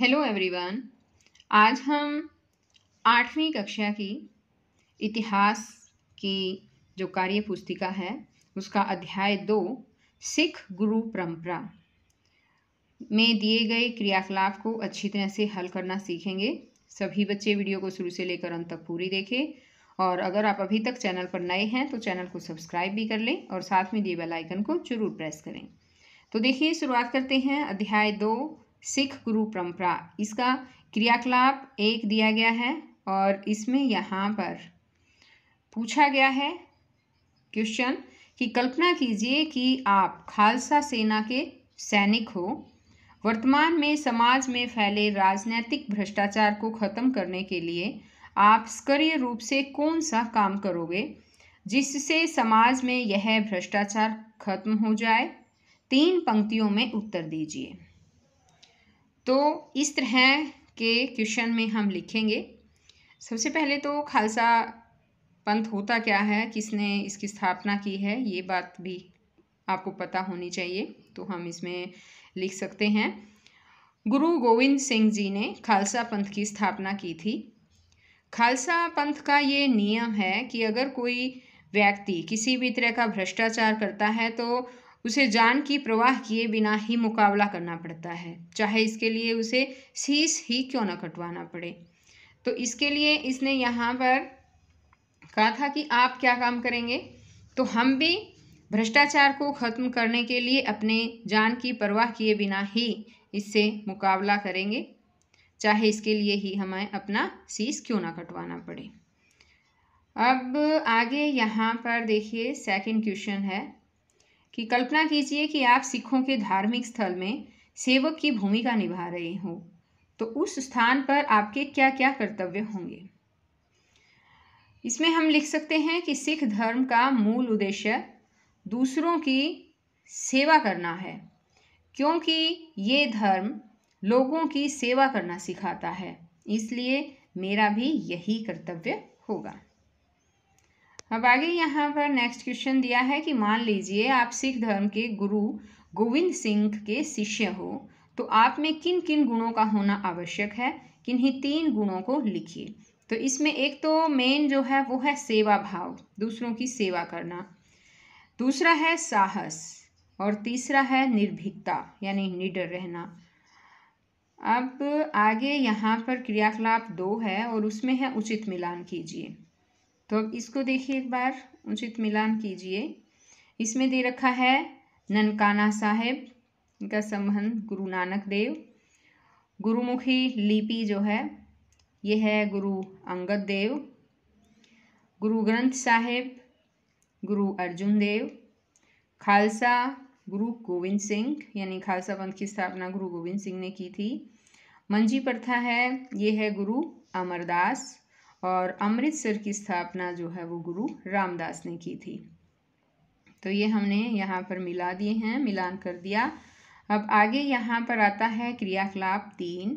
hello everyone आज हम आठवीं कक्षा की इतिहास की जो कार्य पुस्तिका है उसका अध्याय दो सिख गुरु परंपरा में दिए गए क्रियाकलाप को अच्छी तरह से हल करना सीखेंगे सभी बच्चे वीडियो को शुरू से लेकर अंत तक पूरी देखें और अगर आप अभी तक चैनल पर नए हैं तो चैनल को सब्सक्राइब भी कर लें और साथ में दिए बेल आइकन को जरूर प्रेस करें तो देखिए शुरुआत करते हैं अध्याय दो सिख गुरु परंपरा इसका क्रियाकलाप एक दिया गया है और इसमें यहाँ पर पूछा गया है क्वेश्चन कि कल्पना कीजिए कि आप खालसा सेना के सैनिक हो वर्तमान में समाज में फैले राजनैतिक भ्रष्टाचार को ख़त्म करने के लिए आप सक्रिय रूप से कौन सा काम करोगे जिससे समाज में यह भ्रष्टाचार खत्म हो जाए तीन पंक्तियों में उत्तर दीजिए तो इस तरह के क्वेश्चन में हम लिखेंगे सबसे पहले तो खालसा पंथ होता क्या है किसने इसकी स्थापना की है ये बात भी आपको पता होनी चाहिए तो हम इसमें लिख सकते हैं गुरु गोविंद सिंह जी ने खालसा पंथ की स्थापना की थी खालसा पंथ का ये नियम है कि अगर कोई व्यक्ति किसी भी तरह का भ्रष्टाचार करता है तो उसे जान की प्रवाह किए बिना ही मुकाबला करना पड़ता है चाहे इसके लिए उसे शीस ही क्यों ना कटवाना पड़े तो इसके लिए इसने यहाँ पर कहा था कि आप क्या काम करेंगे तो हम भी भ्रष्टाचार को ख़त्म करने के लिए अपने जान की परवाह किए बिना ही इससे मुकाबला करेंगे चाहे इसके लिए ही हमें अपना शीस क्यों ना कटवाना पड़े अब आगे यहाँ पर देखिए सेकंड क्वेश्चन है कि कल्पना कीजिए कि आप सिखों के धार्मिक स्थल में सेवक की भूमिका निभा रहे हो तो उस स्थान पर आपके क्या क्या कर्तव्य होंगे इसमें हम लिख सकते हैं कि सिख धर्म का मूल उद्देश्य दूसरों की सेवा करना है क्योंकि ये धर्म लोगों की सेवा करना सिखाता है इसलिए मेरा भी यही कर्तव्य होगा अब आगे यहाँ पर नेक्स्ट क्वेश्चन दिया है कि मान लीजिए आप सिख धर्म के गुरु गोविंद सिंह के शिष्य हो तो आप में किन किन गुणों का होना आवश्यक है किन्हीं तीन गुणों को लिखिए तो इसमें एक तो मेन जो है वो है सेवा भाव दूसरों की सेवा करना दूसरा है साहस और तीसरा है निर्भीकता यानी निडर रहना अब आगे यहाँ पर क्रियाकलाप दो है और उसमें है उचित मिलान कीजिए तो अब इसको देखिए एक बार उचित मिलान कीजिए इसमें दे रखा है ननकाना साहेब इनका संबंध गुरु नानक देव गुरुमुखी लिपि जो है ये है गुरु अंगद देव गुरु ग्रंथ साहेब गुरु अर्जुन देव खालसा गुरु गोविंद सिंह यानी खालसा पंथ की स्थापना गुरु गोविंद सिंह ने की थी मंजी प्रथा है ये है गुरु अमरदास और अमृतसर की स्थापना जो है वो गुरु रामदास ने की थी तो ये हमने यहाँ पर मिला दिए हैं मिलान कर दिया अब आगे यहाँ पर आता है क्रियाकलाप तीन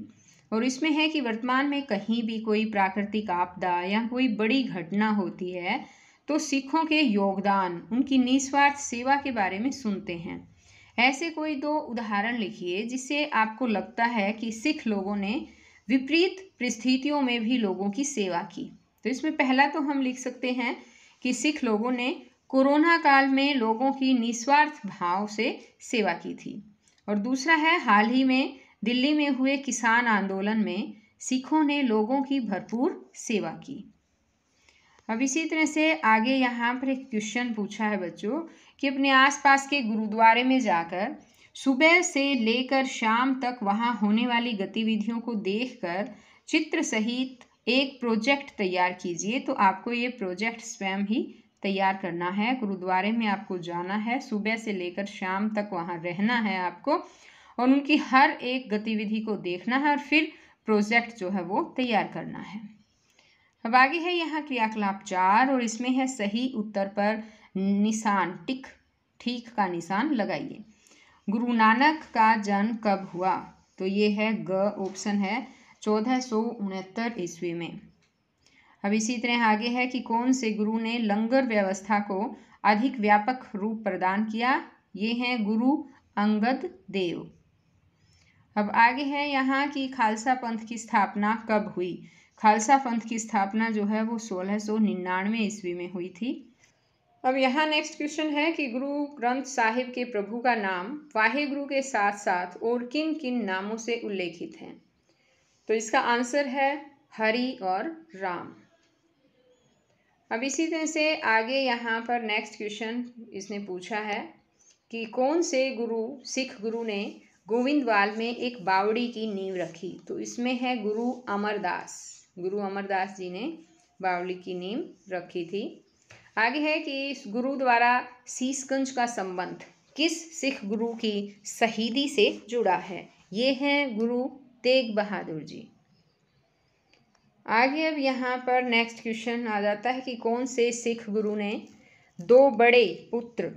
और इसमें है कि वर्तमान में कहीं भी कोई प्राकृतिक आपदा या कोई बड़ी घटना होती है तो सिखों के योगदान उनकी निस्वार्थ सेवा के बारे में सुनते हैं ऐसे कोई दो उदाहरण लिखिए जिससे आपको लगता है कि सिख लोगों ने विपरीत परिस्थितियों में भी लोगों की सेवा की तो इसमें पहला तो हम लिख सकते हैं कि सिख लोगों ने कोरोना काल में लोगों की निस्वार्थ भाव से सेवा की थी और दूसरा है हाल ही में दिल्ली में हुए किसान आंदोलन में सिखों ने लोगों की भरपूर सेवा की अब इसी तरह से आगे यहाँ पर एक क्वेश्चन पूछा है बच्चों कि अपने आसपास के गुरुद्वारे में जाकर सुबह से लेकर शाम तक वहाँ होने वाली गतिविधियों को देखकर चित्र सहित एक प्रोजेक्ट तैयार कीजिए तो आपको ये प्रोजेक्ट स्वयं ही तैयार करना है गुरुद्वारे में आपको जाना है सुबह से लेकर शाम तक वहाँ रहना है आपको और उनकी हर एक गतिविधि को देखना है और फिर प्रोजेक्ट जो है वो तैयार करना है अब आगे है यहाँ क्रियाकलाप चार और इसमें है सही उत्तर पर निशान टिक ठीक का निशान लगाइए गुरु नानक का जन्म कब हुआ तो ये है ग ऑप्शन है चौदह सौ उनहत्तर ईस्वी में अब इसी तरह आगे है कि कौन से गुरु ने लंगर व्यवस्था को अधिक व्यापक रूप प्रदान किया ये हैं गुरु अंगद देव अब आगे है यहाँ कि खालसा पंथ की स्थापना कब हुई खालसा पंथ की स्थापना जो है वो सोलह सौ निन्यानवे ईस्वी में हुई थी अब यहाँ नेक्स्ट क्वेश्चन है कि गुरु ग्रंथ साहिब के प्रभु का नाम वाहे गुरु के साथ साथ और किन किन नामों से उल्लेखित हैं तो इसका आंसर है हरि और राम अब इसी तरह से आगे यहाँ पर नेक्स्ट क्वेश्चन इसने पूछा है कि कौन से गुरु सिख गुरु ने गोविंदवाल में एक बावड़ी की नींव रखी तो इसमें है गुरु अमरदास गुरु अमरदास जी ने बावड़ी की नींव रखी थी आगे है कि इस गुरु द्वारा शीशगंज का संबंध किस सिख गुरु की शहीदी से जुड़ा है ये हैं गुरु तेग बहादुर जी आगे अब यहाँ पर नेक्स्ट क्वेश्चन आ जाता है कि कौन से सिख गुरु ने दो बड़े पुत्र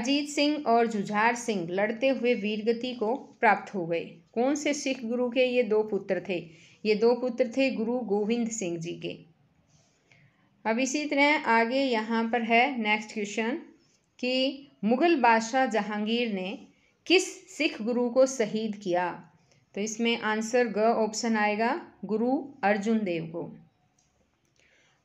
अजीत सिंह और जुझार सिंह लड़ते हुए वीरगति को प्राप्त हो गए कौन से सिख गुरु के ये दो पुत्र थे ये दो पुत्र थे गुरु गोविंद सिंह जी के अब इसी तरह आगे यहाँ पर है नेक्स्ट क्वेश्चन कि मुग़ल बादशाह जहांगीर ने किस सिख गुरु को शहीद किया तो इसमें आंसर ग ऑप्शन आएगा गुरु अर्जुन देव को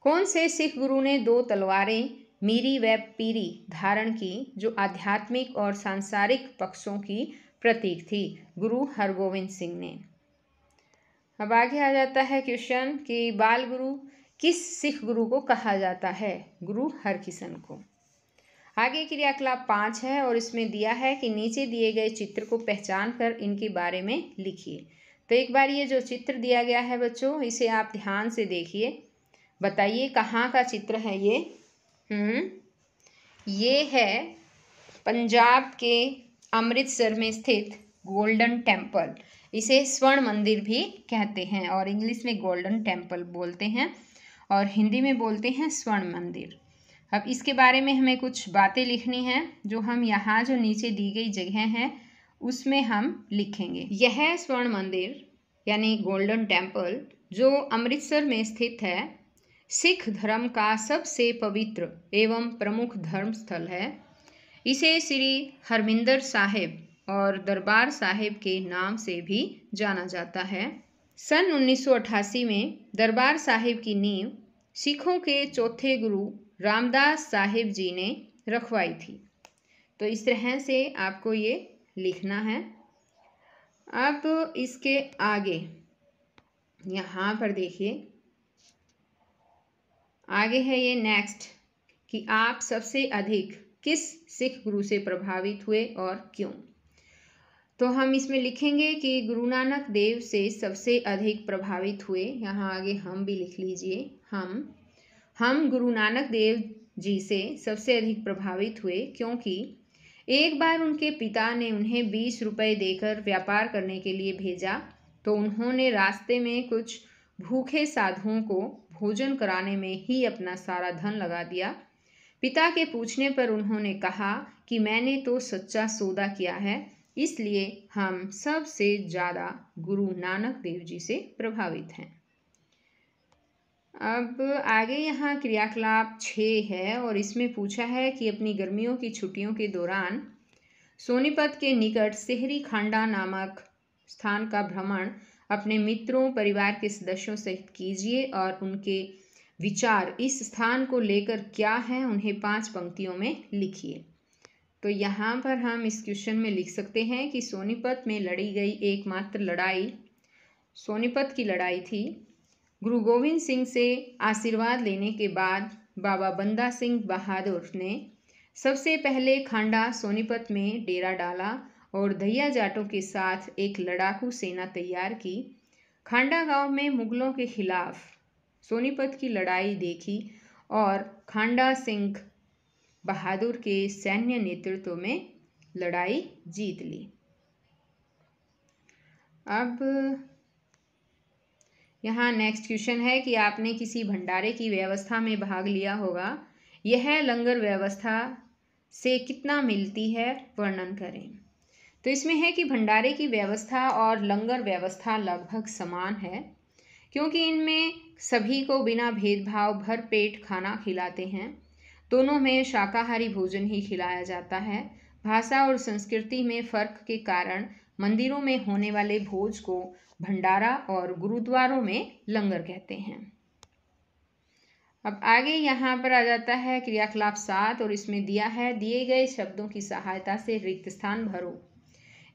कौन से सिख गुरु ने दो तलवारें मीरी व पीरी धारण की जो आध्यात्मिक और सांसारिक पक्षों की प्रतीक थी गुरु हरगोविंद सिंह ने अब आगे आ जाता है क्वेश्चन कि बाल गुरु किस सिख गुरु को कहा जाता है गुरु हरकिशन को आगे क्रियाकलाप पाँच है और इसमें दिया है कि नीचे दिए गए चित्र को पहचान कर इनके बारे में लिखिए तो एक बार ये जो चित्र दिया गया है बच्चों इसे आप ध्यान से देखिए बताइए कहाँ का चित्र है ये हम्म ये है पंजाब के अमृतसर में स्थित गोल्डन टेम्पल इसे स्वर्ण मंदिर भी कहते हैं और इंग्लिश में गोल्डन टेम्पल बोलते हैं और हिंदी में बोलते हैं स्वर्ण मंदिर अब इसके बारे में हमें कुछ बातें लिखनी हैं जो हम यहाँ जो नीचे दी गई जगह हैं उसमें हम लिखेंगे यह स्वर्ण मंदिर यानी गोल्डन टेम्पल जो अमृतसर में स्थित है सिख धर्म का सबसे पवित्र एवं प्रमुख धर्म स्थल है इसे श्री हरमिंदर साहेब और दरबार साहेब के नाम से भी जाना जाता है सन 1988 में दरबार साहिब की नींव सिखों के चौथे गुरु रामदास साहिब जी ने रखवाई थी तो इस तरह से आपको ये लिखना है अब इसके आगे यहाँ पर देखिए आगे है ये नेक्स्ट कि आप सबसे अधिक किस सिख गुरु से प्रभावित हुए और क्यों तो हम इसमें लिखेंगे कि गुरु नानक देव से सबसे अधिक प्रभावित हुए यहाँ आगे हम भी लिख लीजिए हम हम गुरु नानक देव जी से सबसे अधिक प्रभावित हुए क्योंकि एक बार उनके पिता ने उन्हें बीस रुपए देकर व्यापार करने के लिए भेजा तो उन्होंने रास्ते में कुछ भूखे साधुओं को भोजन कराने में ही अपना सारा धन लगा दिया पिता के पूछने पर उन्होंने कहा कि मैंने तो सच्चा सौदा किया है इसलिए हम सबसे ज़्यादा गुरु नानक देव जी से प्रभावित हैं अब आगे यहाँ क्रियाकलाप छः है और इसमें पूछा है कि अपनी गर्मियों की छुट्टियों के दौरान सोनीपत के निकट सेहरी खांडा नामक स्थान का भ्रमण अपने मित्रों परिवार के सदस्यों सहित कीजिए और उनके विचार इस स्थान को लेकर क्या है उन्हें पांच पंक्तियों में लिखिए तो यहाँ पर हम इस क्वेश्चन में लिख सकते हैं कि सोनीपत में लड़ी गई एकमात्र लड़ाई सोनीपत की लड़ाई थी गुरु गोविंद सिंह से आशीर्वाद लेने के बाद बाबा बंदा सिंह बहादुर ने सबसे पहले खांडा सोनीपत में डेरा डाला और दहिया जाटों के साथ एक लड़ाकू सेना तैयार की खांडा गांव में मुगलों के खिलाफ सोनीपत की लड़ाई देखी और खांडा सिंह बहादुर के सैन्य नेतृत्व में लड़ाई जीत ली अब यहाँ नेक्स्ट क्वेश्चन है कि आपने किसी भंडारे की व्यवस्था में भाग लिया होगा यह लंगर व्यवस्था से कितना मिलती है वर्णन करें तो इसमें है कि भंडारे की व्यवस्था और लंगर व्यवस्था लगभग समान है क्योंकि इनमें सभी को बिना भेदभाव भर पेट खाना खिलाते हैं दोनों में शाकाहारी भोजन ही खिलाया जाता है भाषा और संस्कृति में फ़र्क के कारण मंदिरों में होने वाले भोज को भंडारा और गुरुद्वारों में लंगर कहते हैं अब आगे यहाँ पर आ जाता है क्रियाकलाप सात और इसमें दिया है दिए गए शब्दों की सहायता से रिक्त स्थान भरो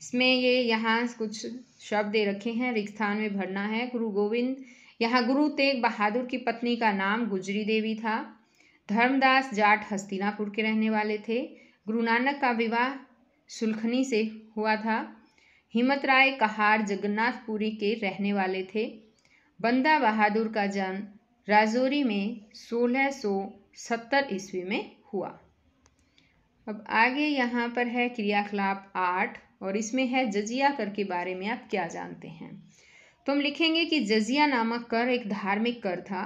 इसमें ये यहाँ कुछ शब्द दे रखे हैं रिक्त स्थान में भरना है गुरु गोविंद यहाँ गुरु तेग बहादुर की पत्नी का नाम गुजरी देवी था धर्मदास जाट हस्तिनापुर के रहने वाले थे गुरु नानक का विवाह सुलखनी से हुआ था हिम्मत राय कहार जगन्नाथपुरी के रहने वाले थे बंदा बहादुर का जन्म राजौरी में 1670 ईस्वी में हुआ अब आगे यहाँ पर है क्रियाकलाप आठ और इसमें है जजिया कर के बारे में आप क्या जानते हैं तो हम लिखेंगे कि जजिया नामक कर एक धार्मिक कर था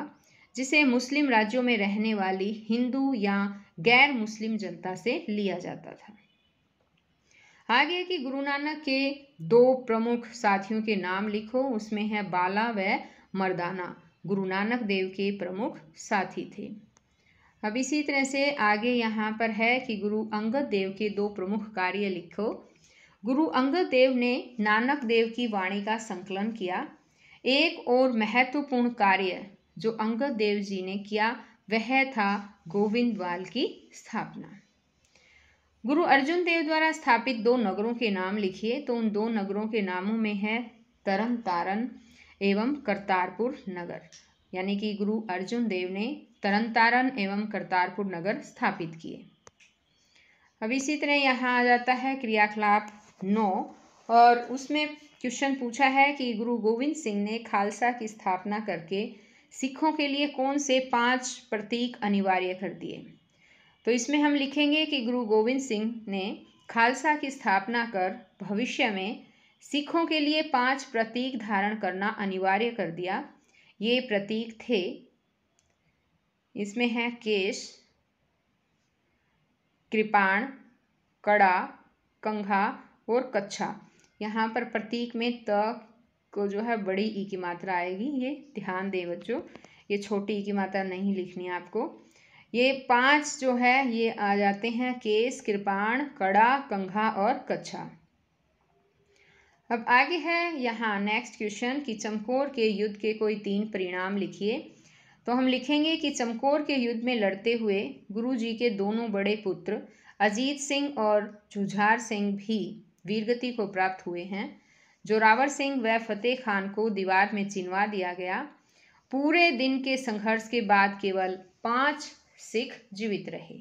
जिसे मुस्लिम राज्यों में रहने वाली हिंदू या गैर मुस्लिम जनता से लिया जाता था आगे कि गुरु नानक के दो प्रमुख साथियों के नाम लिखो उसमें है बाला व मर्दाना गुरु नानक देव के प्रमुख साथी थे अब इसी तरह से आगे यहाँ पर है कि गुरु अंगद देव के दो प्रमुख कार्य लिखो गुरु अंगद देव ने नानक देव की वाणी का संकलन किया एक और महत्वपूर्ण कार्य जो अंगद देव जी ने किया वह था गोविंद की स्थापना गुरु अर्जुन देव द्वारा स्थापित दो नगरों के नाम लिखिए तो उन दो नगरों के नामों में है तरन तारन एवं करतारपुर नगर यानी कि गुरु अर्जुन देव ने तरन तारन एवं करतारपुर नगर स्थापित किए अब इसी तरह यहाँ आ जाता है क्रियाकलाप नौ और उसमें क्वेश्चन पूछा है कि गुरु गोविंद सिंह ने खालसा की स्थापना करके सिखों के लिए कौन से पांच प्रतीक अनिवार्य कर दिए तो इसमें हम लिखेंगे कि गुरु गोविंद सिंह ने खालसा की स्थापना कर भविष्य में सिखों के लिए पांच प्रतीक धारण करना अनिवार्य कर दिया ये प्रतीक थे इसमें है केश कृपाण कड़ा कंघा और कच्छा यहाँ पर प्रतीक में त को जो है बड़ी ई की मात्रा आएगी ये ध्यान दें बच्चों ये छोटी ई की मात्रा नहीं लिखनी है आपको ये पांच जो है ये आ जाते हैं केस कृपाण कड़ा कंघा और कच्छा अब आगे है यहाँ नेक्स्ट क्वेश्चन कि चमकोर के युद्ध के कोई तीन परिणाम लिखिए तो हम लिखेंगे कि चमकोर के युद्ध में लड़ते हुए गुरु जी के दोनों बड़े पुत्र अजीत सिंह और जुझार सिंह भी वीरगति को प्राप्त हुए हैं जोरावर सिंह व फतेह खान को दीवार में चिनवा दिया गया पूरे दिन के संघर्ष के बाद केवल पाँच सिख जीवित रहे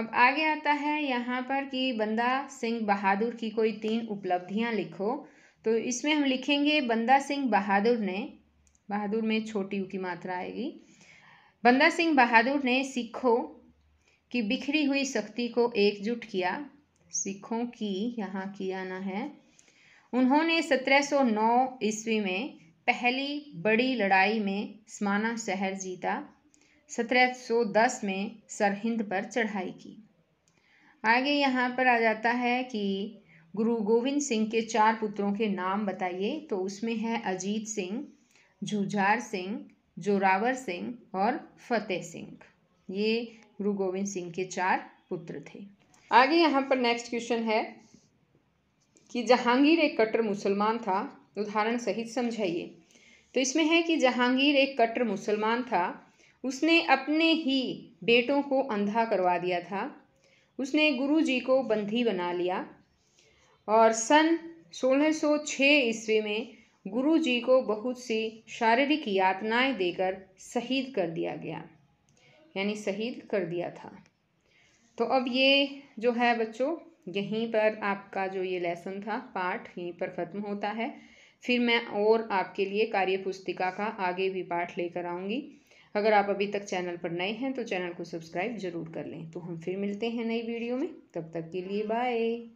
अब आगे आता है यहाँ पर कि बंदा सिंह बहादुर की कोई तीन उपलब्धियाँ लिखो तो इसमें हम लिखेंगे बंदा सिंह बहादुर ने बहादुर में छोटी की मात्रा आएगी बंदा सिंह बहादुर ने सिखों की बिखरी हुई शक्ति को एकजुट किया सिखों की यहाँ की आना है उन्होंने 1709 ईस्वी में पहली बड़ी लड़ाई में स्माना शहर जीता 1710 में सरहिंद पर चढ़ाई की आगे यहाँ पर आ जाता है कि गुरु गोविंद सिंह के चार पुत्रों के नाम बताइए तो उसमें है अजीत सिंह झुझार सिंह जोरावर सिंह और फतेह सिंह ये गुरु गोविंद सिंह के चार पुत्र थे आगे यहाँ पर नेक्स्ट क्वेश्चन है कि जहांगीर एक कट्टर मुसलमान था उदाहरण सहित समझाइए तो इसमें है कि जहांगीर एक कट्टर मुसलमान था उसने अपने ही बेटों को अंधा करवा दिया था उसने गुरु जी को बंधी बना लिया और सन 1606 ईस्वी में गुरु जी को बहुत सी शारीरिक यातनाएं देकर शहीद कर दिया गया यानी शहीद कर दिया था तो अब ये जो है बच्चों यहीं पर आपका जो ये लेसन था पाठ यहीं पर ख़त्म होता है फिर मैं और आपके लिए कार्य पुस्तिका का आगे भी पाठ लेकर आऊँगी अगर आप अभी तक चैनल पर नए हैं तो चैनल को सब्सक्राइब जरूर कर लें तो हम फिर मिलते हैं नई वीडियो में तब तक के लिए बाय